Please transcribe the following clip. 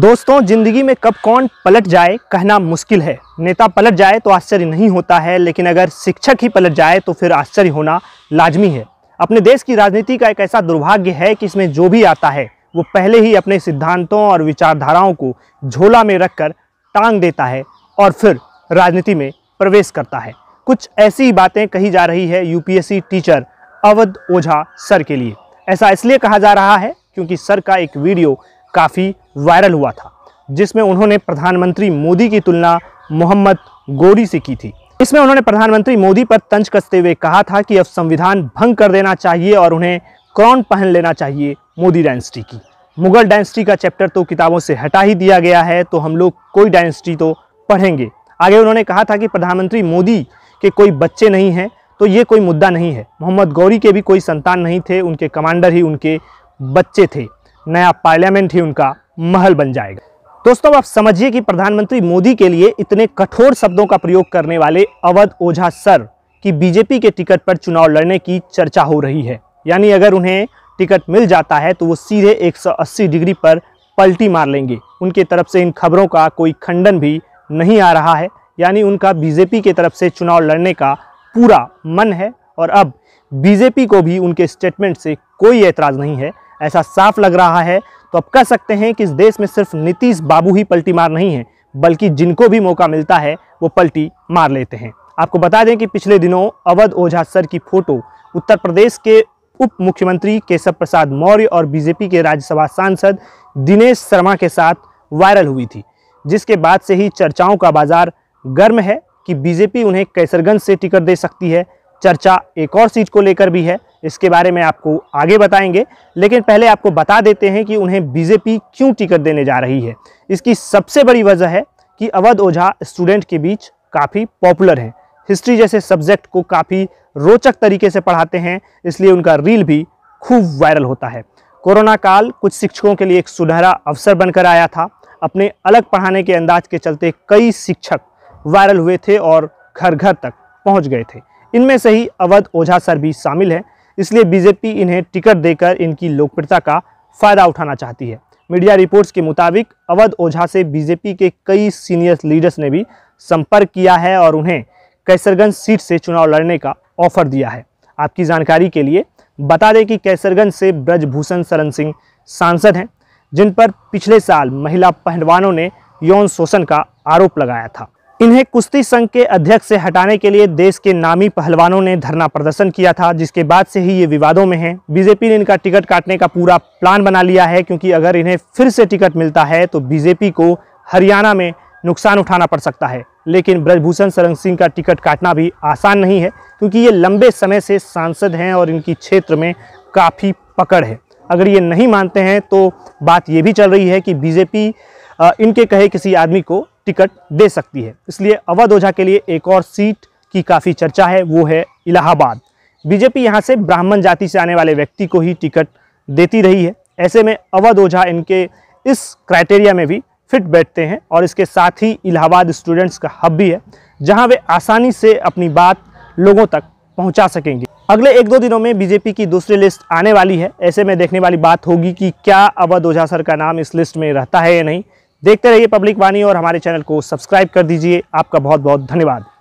दोस्तों जिंदगी में कब कौन पलट जाए कहना मुश्किल है नेता पलट जाए तो आश्चर्य नहीं होता है लेकिन अगर शिक्षक ही पलट जाए तो फिर आश्चर्य होना लाजमी है अपने देश की राजनीति का एक ऐसा दुर्भाग्य है कि इसमें जो भी आता है वो पहले ही अपने सिद्धांतों और विचारधाराओं को झोला में रखकर टांग देता है और फिर राजनीति में प्रवेश करता है कुछ ऐसी ही बातें कही जा रही है UPSC teacher Avadh Ojha sir के लिए ऐसा इसलिए कहा जा रहा है क्योंकि सर का एक वीडियो काफ़ी वायरल हुआ था जिसमें उन्होंने प्रधानमंत्री मोदी की तुलना मोहम्मद गोरी से की थी इसमें उन्होंने प्रधानमंत्री मोदी पर तंज कसते हुए कहा था कि अब संविधान भंग कर देना चाहिए और उन्हें क्रॉन पहन लेना चाहिए मोदी डायनेस्टी की मुगल डायनेस्टी का चैप्टर तो किताबों से हटा ही दिया गया है तो हम लोग कोई डायनेस्टी तो पढ़ेंगे आगे उन्होंने कहा था कि प्रधानमंत्री मोदी के कोई बच्चे नहीं हैं तो ये कोई मुद्दा नहीं है मोहम्मद गौरी के भी कोई संतान नहीं थे उनके कमांडर ही उनके बच्चे थे नया पार्लियामेंट ही उनका महल बन जाएगा दोस्तों आप समझिए कि प्रधानमंत्री मोदी के लिए इतने कठोर शब्दों का प्रयोग करने वाले अवध ओझा सर की बीजेपी के टिकट पर चुनाव लड़ने की चर्चा हो रही है यानी अगर उन्हें टिकट मिल जाता है तो वो सीधे 180 डिग्री पर पलटी मार लेंगे उनके तरफ से इन खबरों का कोई खंडन भी नहीं आ रहा है यानी उनका बीजेपी के तरफ से चुनाव लड़ने का पूरा मन है और अब बीजेपी को भी उनके स्टेटमेंट से कोई एतराज़ नहीं है ऐसा साफ लग रहा है तो आप कह सकते हैं कि इस देश में सिर्फ नीतीश बाबू ही पलटी मार नहीं है बल्कि जिनको भी मौका मिलता है वो पलटी मार लेते हैं आपको बता दें कि पिछले दिनों अवध ओझा सर की फोटो उत्तर प्रदेश के उप मुख्यमंत्री केशव प्रसाद मौर्य और बीजेपी के राज्यसभा सांसद दिनेश शर्मा के साथ वायरल हुई थी जिसके बाद से ही चर्चाओं का बाजार गर्म है कि बीजेपी उन्हें कैसरगंज से टिकट दे सकती है चर्चा एक और चीज़ को लेकर भी है इसके बारे में आपको आगे बताएंगे लेकिन पहले आपको बता देते हैं कि उन्हें बीजेपी क्यों टिकट देने जा रही है इसकी सबसे बड़ी वजह है कि अवध ओझा स्टूडेंट के बीच काफ़ी पॉपुलर हैं हिस्ट्री जैसे सब्जेक्ट को काफ़ी रोचक तरीके से पढ़ाते हैं इसलिए उनका रील भी खूब वायरल होता है कोरोना काल कुछ शिक्षकों के लिए एक सुनहरा अवसर बनकर आया था अपने अलग पढ़ाने के अंदाज के चलते कई शिक्षक वायरल हुए थे और घर घर तक पहुंच गए थे इनमें से ही अवध ओझा सर भी शामिल हैं इसलिए बीजेपी इन्हें टिकट देकर इनकी लोकप्रियता का फायदा उठाना चाहती है मीडिया रिपोर्ट्स के मुताबिक अवध ओझा से बीजेपी के कई सीनियर लीडर्स ने भी संपर्क किया है और उन्हें कैसरगंज सीट से चुनाव लड़ने का ऑफर दिया है आपकी जानकारी के लिए बता दें कि कैसरगंज से ब्रजभूषण शरण सिंह सांसद हैं जिन पर पिछले साल महिला पहलवानों ने यौन शोषण का आरोप लगाया था इन्हें कुश्ती संघ के अध्यक्ष से हटाने के लिए देश के नामी पहलवानों ने धरना प्रदर्शन किया था जिसके बाद से ही ये विवादों में हैं बीजेपी ने इनका टिकट काटने का पूरा प्लान बना लिया है क्योंकि अगर इन्हें फिर से टिकट मिलता है तो बीजेपी को हरियाणा में नुकसान उठाना पड़ सकता है लेकिन ब्रजभूषण सरंग सिंह का टिकट काटना भी आसान नहीं है क्योंकि ये लंबे समय से सांसद हैं और इनकी क्षेत्र में काफ़ी पकड़ है अगर ये नहीं मानते हैं तो बात ये भी चल रही है कि बीजेपी इनके कहे किसी आदमी को टिकट दे सकती है इसलिए अवध ओझा के लिए एक और सीट की काफ़ी चर्चा है वो है इलाहाबाद बीजेपी यहाँ से ब्राह्मण जाति से आने वाले व्यक्ति को ही टिकट देती रही है ऐसे में अवध ओझा इनके इस क्राइटेरिया में भी फिट बैठते हैं और इसके साथ ही इलाहाबाद स्टूडेंट्स का हब भी है जहाँ वे आसानी से अपनी बात लोगों तक पहुँचा सकेंगे अगले एक दो दिनों में बीजेपी की दूसरी लिस्ट आने वाली है ऐसे में देखने वाली बात होगी कि क्या अवध ओझा सर का नाम इस लिस्ट में रहता है या नहीं देखते रहिए पब्लिक वाणी और हमारे चैनल को सब्सक्राइब कर दीजिए आपका बहुत बहुत धन्यवाद